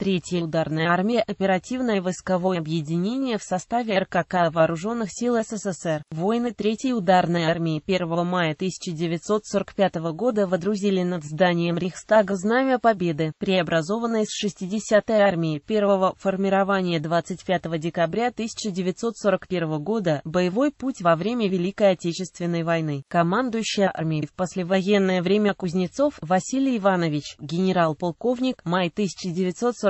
Третья ударная армия оперативное войсковое объединение в составе РКК Вооруженных сил СССР. Войны Третьей ударной армии 1 мая 1945 года водрузили над зданием Рейхстага Знамя Победы, преобразованное из 60-й армии 1 формирования 25 декабря 1941 года, боевой путь во время Великой Отечественной войны. Командующий армией в послевоенное время Кузнецов Василий Иванович, генерал-полковник, май 1940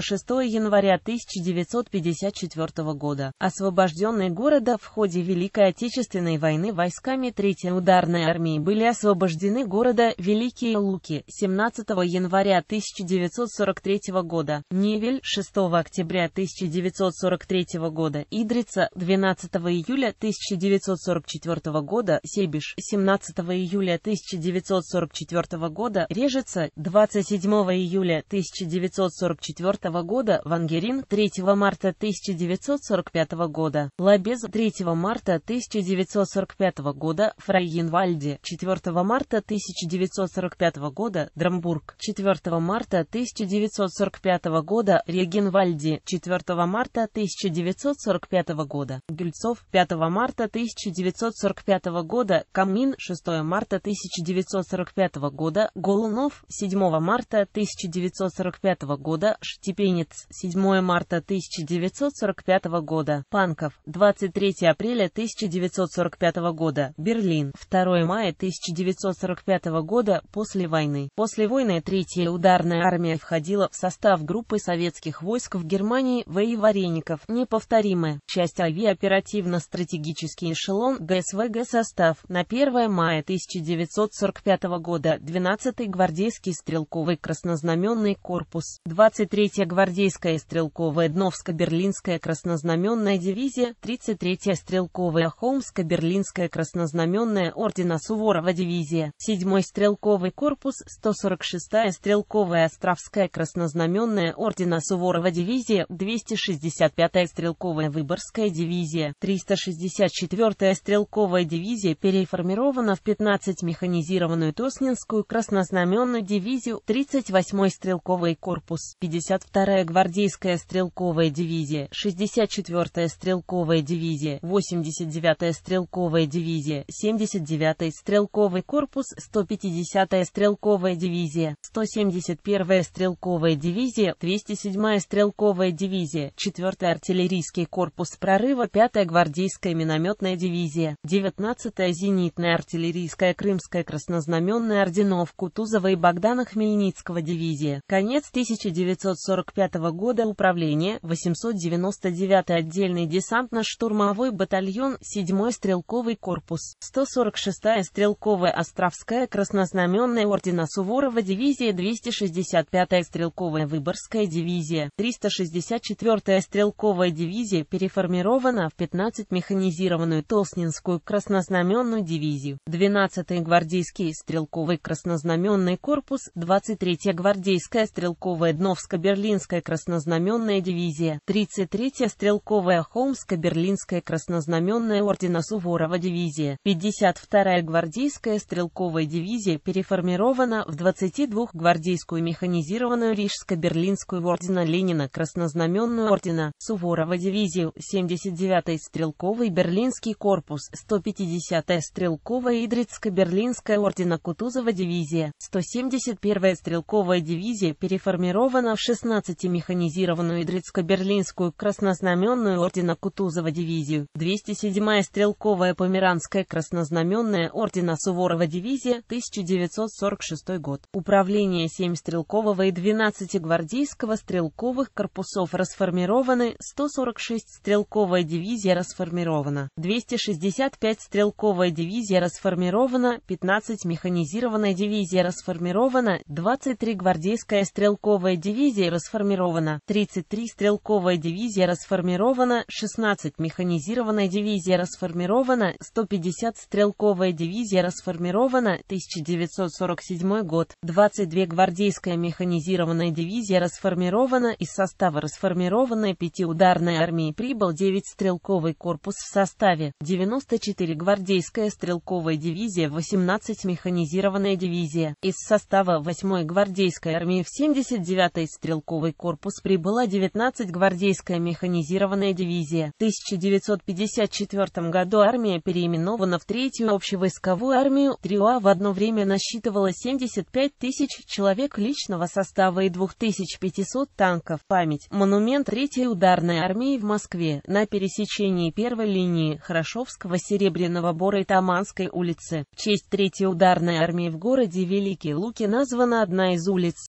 по 6 января 1954 года, освобожденные города в ходе Великой Отечественной войны войсками 3-й ударной армии были освобождены города Великие Луки 17 января 1943 года, Невель 6 октября 1943 года, Идрица 12 июля 1944 года, Себиш 17 июля 1944 года, Режица 27 июля 1944 года, Вангерин 3 марта 1945 года, Лабез 3 марта 1945 года, Фрайенвальде 4 марта 1945 года, Драмбург 4 марта 1945 года, Регенвальде 4 марта 1945 года, Гюльцов 5 марта 1945 года, Камин 6 марта 1945 года, Голунов 7 марта 1945 года, Штипе Пенец, 7 марта 1945 года, Панков, 23 апреля 1945 года, Берлин, 2 мая 1945 года, после войны. После войны Третья ударная армия входила в состав группы советских войск в Германии В. Вареников, неповторимая, часть АВИ оперативно-стратегический эшелон ГСВГ состав, на 1 мая 1945 года, 12-й гвардейский стрелковый краснознаменный корпус, 23 3-я гвардейская стрелковая Дновско-Берлинская краснознаменная дивизия, 33-я стрелковая Холмско-Берлинская краснознаменная ордена Суворова дивизия, 7-й стрелковый корпус, 146-я стрелковая Островская краснознаменная ордена Суворова дивизия, 265-я стрелковая Выборгская дивизия, 364-я стрелковая дивизия переформирована в 15 механизированную Тоснинскую краснознаменную дивизию, 38-й стрелковый корпус, 52 2-я гвардейская стрелковая дивизия, 64-я стрелковая дивизия, 89-я стрелковая дивизия, 79-й стрелковый корпус, 150-я стрелковая дивизия, 171-я стрелковая дивизия, 207-я стрелковая дивизия, 4-й артиллерийский корпус прорыва, 5-я гвардейская минометная дивизия, 19-я зенитная артиллерийская крымская краснознаменная орденов Кутузова и Богдана Хмельницкого дивизия. Конец 1940 1945 года управление 899 отдельный десантно-штурмовой батальон 7 стрелковый корпус 146 стрелковая Островская краснознаменная ордена Суворова дивизия 265 стрелковая выборская дивизия 364 стрелковая дивизия переформирована в 15 механизированную Толснинскую краснознаменную дивизию 12 гвардейский стрелковый краснознаменный корпус 23 гвардейская стрелковая Дновско-Берлин Берлинская краснознаменная дивизия, 33-я стрелковая Холмско-Берлинская краснознаменная ордена Суворова дивизия, 52-я гвардейская стрелковая дивизия переформирована в 22 гвардейскую механизированную Рижско-Берлинскую ордена Ленина краснознаменную ордена Суворова дивизию, 79-й стрелковый Берлинский корпус, 150-я стрелковая Идрицко-Берлинская ордена Кутузова дивизия, 171-я стрелковая дивизия переформирована в 16 12 механизированную Идрицко-Берлинскую краснознаменную ордена Кутузова дивизию, 207-я стрелковая померанская краснознаменная ордена Суворова дивизия, 1946 год. Управление 7 стрелкового и 12 гвардейского стрелковых корпусов расформированы, 146 стрелковая дивизия расформирована, 265 стрелковая дивизия расформирована, 15 механизированная дивизия расформирована, 23 гвардейская стрелковая дивизия расформирована, расформирована, 33 стрелковая дивизия расформирована, 16 механизированная дивизия расформирована, 150 стрелковая дивизия расформирована, 1947 год, 22 гвардейская механизированная дивизия расформирована, из состава расформированной пятиударной армии прибыл 9 стрелковый корпус в составе, 94 гвардейская стрелковая дивизия, 18 механизированная дивизия, из состава 8 гвардейской армии в 79-й стрелковой стрелковый корпус прибыла 19 гвардейская механизированная дивизия. В 1954 году армия переименована в Третью общевойсковую армию. ТРИОА в одно время насчитывала 75 тысяч человек личного состава и 2500 танков. Память. Монумент Третьей ударной армии в Москве на пересечении первой линии Хорошовского, Серебряного Бора и Таманской улицы. В честь Третьей ударной армии в городе Великие Луки названа одна из улиц.